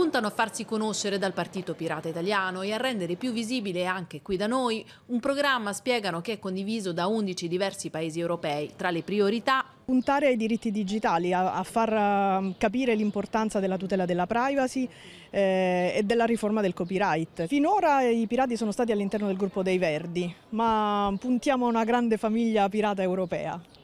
puntano a farsi conoscere dal Partito Pirata Italiano e a rendere più visibile anche qui da noi un programma, spiegano, che è condiviso da 11 diversi paesi europei. Tra le priorità puntare ai diritti digitali, a, a far ehm, capire l'importanza della tutela della privacy eh, e della riforma del copyright. Finora i pirati sono stati all'interno del gruppo dei Verdi, ma puntiamo a una grande famiglia pirata europea.